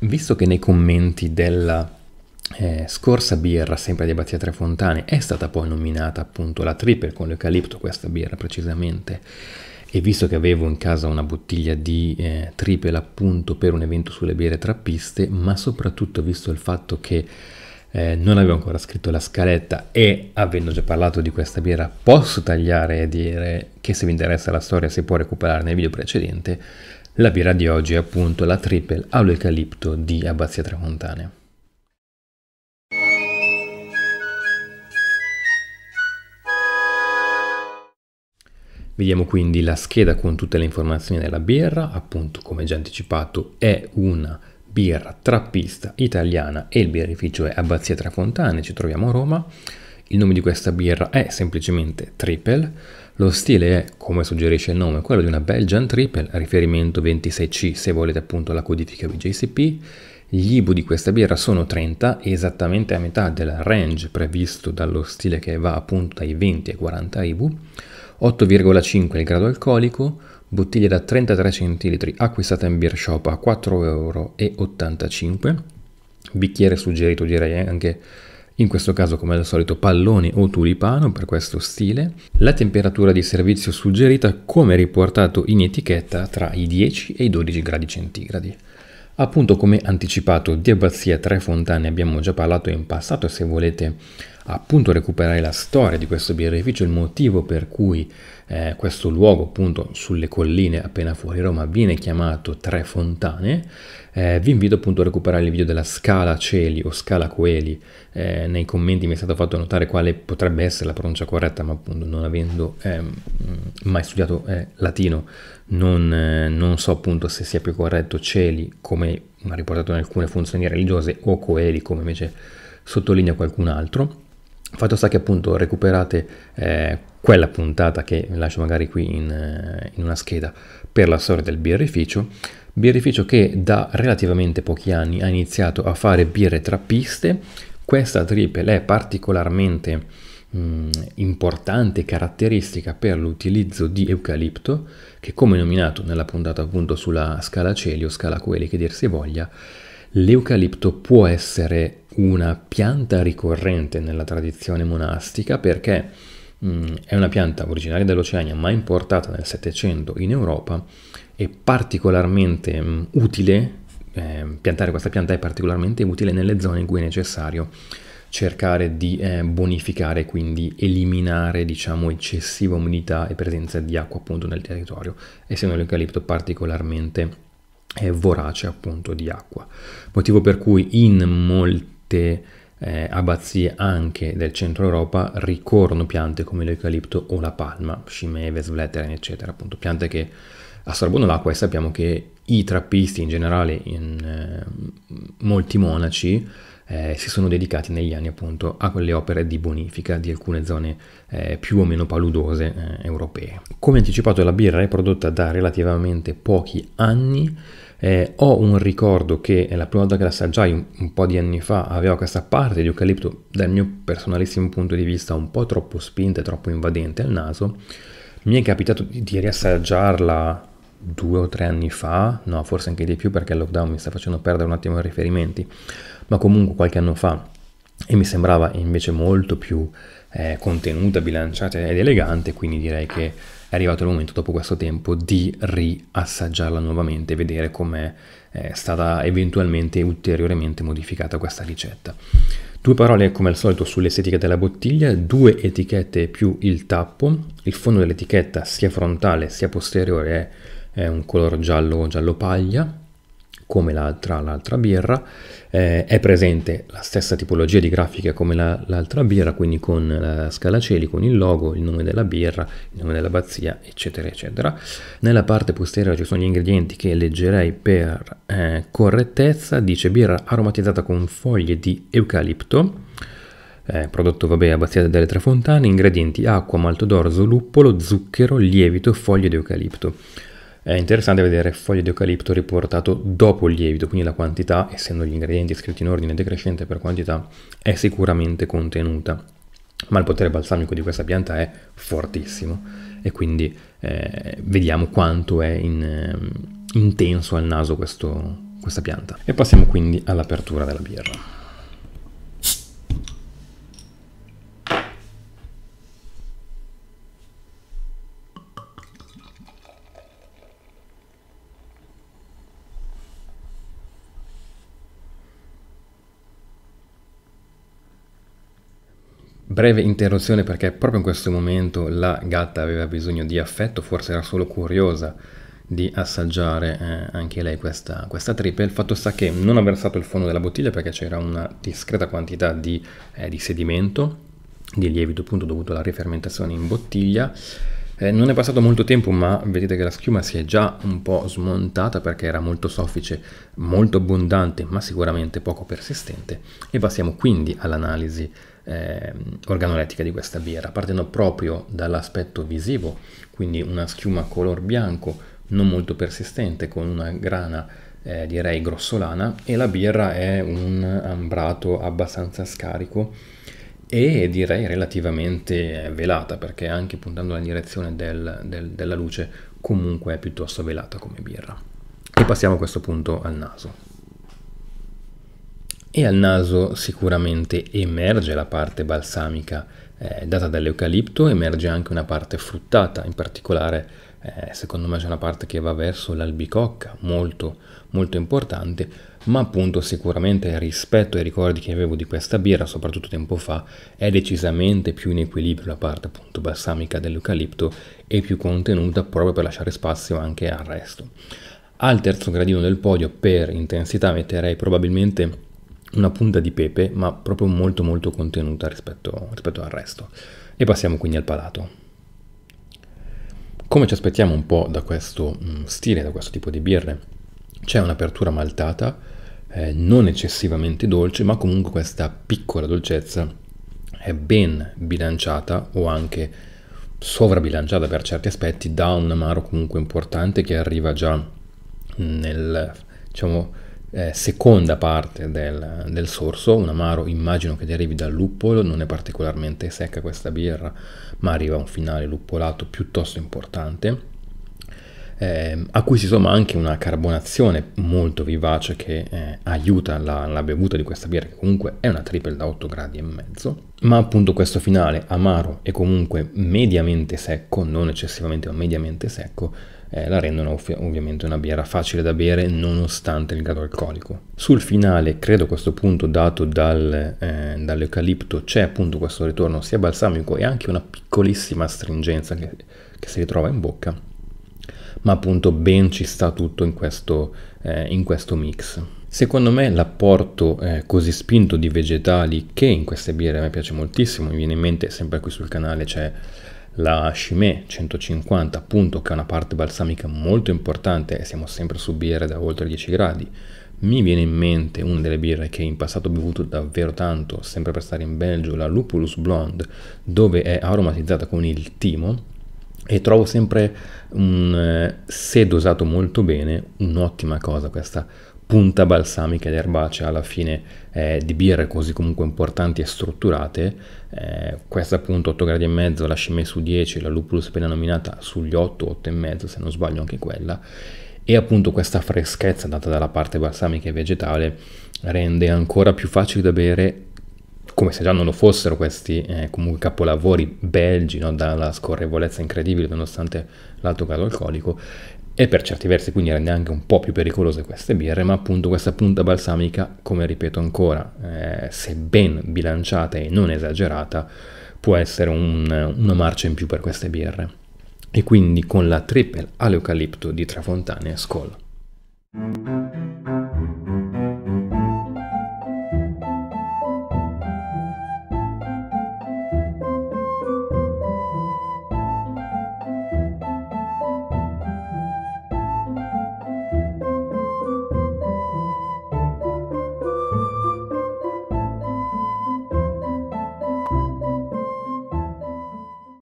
visto che nei commenti della eh, scorsa birra, sempre di Abbazzia Tre Fontane, è stata poi nominata appunto la triple con l'eucalipto, questa birra precisamente, e visto che avevo in casa una bottiglia di eh, triple appunto per un evento sulle birre trappiste, ma soprattutto visto il fatto che eh, non avevo ancora scritto la scaletta e avendo già parlato di questa birra posso tagliare e dire che se vi interessa la storia si può recuperare nel video precedente la birra di oggi è appunto la triple all'eucalipto di Abbazia Tramontane. Vediamo quindi la scheda con tutte le informazioni della birra, appunto come già anticipato è una birra trappista italiana e il birrificio è Abbazia Trafontane, ci troviamo a Roma. Il nome di questa birra è semplicemente Triple, lo stile è, come suggerisce il nome, quello di una Belgian Triple, riferimento 26C se volete appunto la codifica BJCP, gli IBU di questa birra sono 30, esattamente a metà del range previsto dallo stile che va appunto dai 20 ai 40 IBU, 8,5 il grado alcolico, bottiglia da 33 centilitri acquistata in beer shop a 4,85 euro, bicchiere suggerito direi anche in questo caso come al solito pallone o tulipano per questo stile, la temperatura di servizio suggerita come riportato in etichetta tra i 10 e i 12 gradi centigradi. Appunto come anticipato di Abbazia Tre Fontane abbiamo già parlato in passato se volete appunto recuperare la storia di questo birrificio, il motivo per cui eh, questo luogo appunto sulle colline appena fuori Roma viene chiamato Tre Fontane, eh, vi invito appunto a recuperare il video della Scala Celi o Scala Coeli, eh, nei commenti mi è stato fatto notare quale potrebbe essere la pronuncia corretta, ma appunto non avendo ehm, mai studiato eh, latino non, eh, non so appunto se sia più corretto Celi come ha riportato in alcune funzioni religiose o Coeli come invece sottolinea qualcun altro. Fatto sta che appunto recuperate eh, quella puntata che lascio magari qui in, eh, in, una scheda per la storia del birrificio, birrificio che da relativamente pochi anni ha iniziato a fare birre trappiste, questa triple è particolarmente mh, mm, importante caratteristica per l'utilizzo di eucalipto che come nominato nella puntata appunto sulla scala Celio, scala Coeli che dir si voglia, l'eucalipto può essere una pianta ricorrente nella tradizione monastica perché mh, mm, è una pianta originaria dell'Oceania ma importata nel Settecento in Europa e particolarmente mh, mm, utile, eh, piantare questa pianta è particolarmente utile nelle zone in cui è necessario cercare di eh, bonificare, quindi eliminare diciamo eccessiva umidità e presenza di acqua appunto nel territorio, essendo l'eucalipto particolarmente eh, vorace appunto di acqua. Motivo per cui in molte eh, abbazie anche del centro Europa ricorrono piante come l'eucalipto o la palma, scimeve, sveteren, eccetera, appunto piante che assorbono l'acqua e sappiamo che i trappisti in generale, in, eh, molti monaci, eh, si sono dedicati negli anni appunto a quelle opere di bonifica di alcune zone eh, più o meno paludose eh, europee. Come anticipato la birra è prodotta da relativamente pochi anni, eh, ho un ricordo che eh, la prima volta che l'assaggiai un, un po' di anni fa avevo questa parte di eucalipto dal mio personalissimo punto di vista un po' troppo spinta e troppo invadente al naso, mi è capitato di riassaggiarla due o tre anni fa, no forse anche di più perché il lockdown mi sta facendo perdere un attimo i riferimenti, ma comunque qualche anno fa e mi sembrava invece molto più eh, contenuta, bilanciata ed elegante, quindi direi che è arrivato il momento dopo questo tempo di riassaggiarla nuovamente e vedere com'è eh, stata eventualmente ulteriormente modificata questa ricetta. Due parole come al solito sull'estetica della bottiglia, due etichette più il tappo, il fondo dell'etichetta sia frontale sia posteriore è è un color giallo, giallo paglia, come l'altra, l'altra birra, eh, è presente la stessa tipologia di grafica come la, l'altra birra, quindi con la scala cieli, con il logo, il nome della birra, il nome dell'abbazia, eccetera, eccetera. Nella parte posteriore ci sono gli ingredienti che leggerei per eh, correttezza, dice birra aromatizzata con foglie di eucalipto, eh, prodotto vabbè abbazia delle tre fontane, ingredienti acqua, malto maltodorzo, luppolo, zucchero, lievito, foglie di eucalipto. È interessante vedere foglie di eucalipto riportato dopo il lievito, quindi la quantità, essendo gli ingredienti scritti in ordine decrescente per quantità, è sicuramente contenuta. Ma il potere balsamico di questa pianta è fortissimo e quindi eh, vediamo quanto è in, eh, intenso al naso questo, questa pianta. E passiamo quindi all'apertura della birra. Breve interruzione perché proprio in questo momento la gatta aveva bisogno di affetto, forse era solo curiosa di assaggiare eh, anche lei questa, questa trippa. Il fatto sta che non ha versato il fondo della bottiglia perché c'era una discreta quantità di, eh, di, sedimento, di lievito appunto dovuto alla rifermentazione in bottiglia. Eh, non è passato molto tempo ma vedete che la schiuma si è già un po' smontata perché era molto soffice, molto abbondante ma sicuramente poco persistente e passiamo quindi all'analisi eh, organolettica di questa birra, partendo proprio dall'aspetto visivo, quindi una schiuma color bianco non molto persistente con una grana eh, direi grossolana e la birra è un ambrato abbastanza scarico e direi relativamente eh, velata perché anche puntando alla direzione del, del, della luce comunque è piuttosto velata come birra. E passiamo a questo punto al naso e al naso sicuramente emerge la parte balsamica eh, data dall'eucalipto, emerge anche una parte fruttata, in particolare eh, secondo me c'è una parte che va verso l'albicocca, molto molto importante, ma appunto sicuramente rispetto ai ricordi che avevo di questa birra, soprattutto tempo fa, è decisamente più in equilibrio la parte appunto balsamica dell'eucalipto e più contenuta proprio per lasciare spazio anche al resto. Al terzo gradino del podio per intensità metterei probabilmente una punta di pepe, ma proprio molto molto contenuta rispetto, rispetto al resto. E passiamo quindi al palato. Come ci aspettiamo un po' da questo mm, stile, da questo tipo di birre, c'è un'apertura maltata, eh, non eccessivamente dolce, ma comunque questa piccola dolcezza è ben bilanciata o anche sovrabilanciata per certi aspetti da un amaro comunque importante che arriva già nel, diciamo, eh, seconda parte del, del, sorso, un amaro immagino che derivi dal luppolo, non è particolarmente secca questa birra, ma arriva a un finale luppolato piuttosto importante, eh, a cui si somma anche una carbonazione molto vivace che eh, aiuta la, la, bevuta di questa birra, che comunque è una triple da 8 gradi e mezzo, ma appunto questo finale amaro e comunque mediamente secco, non eccessivamente ma mediamente secco, eh, la rendono ov- ovviamente una birra facile da bere nonostante il grado alcolico. Sul finale, credo a questo punto dato dal, eh, dall'eucalipto, c'è appunto questo ritorno sia balsamico e anche una piccolissima astringenza che, che si ritrova in bocca, ma appunto ben ci sta tutto in questo, eh, in questo mix. Secondo me l'apporto eh, così spinto di vegetali che in queste birre a me piace moltissimo, mi viene in mente sempre qui sul canale c'è la Chimay 150 appunto che ha una parte balsamica molto importante e siamo sempre su birre da oltre 10 gradi mi viene in mente una delle birre che in passato ho bevuto davvero tanto sempre per stare in Belgio la Lupulus Blonde dove è aromatizzata con il timo e trovo sempre un, eh, se dosato molto bene un'ottima cosa questa punta balsamica ed erbacea alla fine eh, di birre così comunque importanti e strutturate, eh, questa appunto 8 gradi e mezzo, la Chimay su 10, la Lupulus appena nominata sugli 8, 8 e mezzo se non sbaglio anche quella, e appunto questa freschezza data dalla parte balsamica e vegetale rende ancora più facile da bere come se già non lo fossero questi eh, comunque capolavori belgi no? dalla scorrevolezza incredibile nonostante l'alto grado alcolico e per certi versi quindi rende anche un po' più pericolose queste birre, ma appunto questa punta balsamica, come ripeto ancora, eh, se ben bilanciata e non esagerata, può essere un, una marcia in più per queste birre. E quindi con la triple all'eucalipto di Trafontane, Skoll.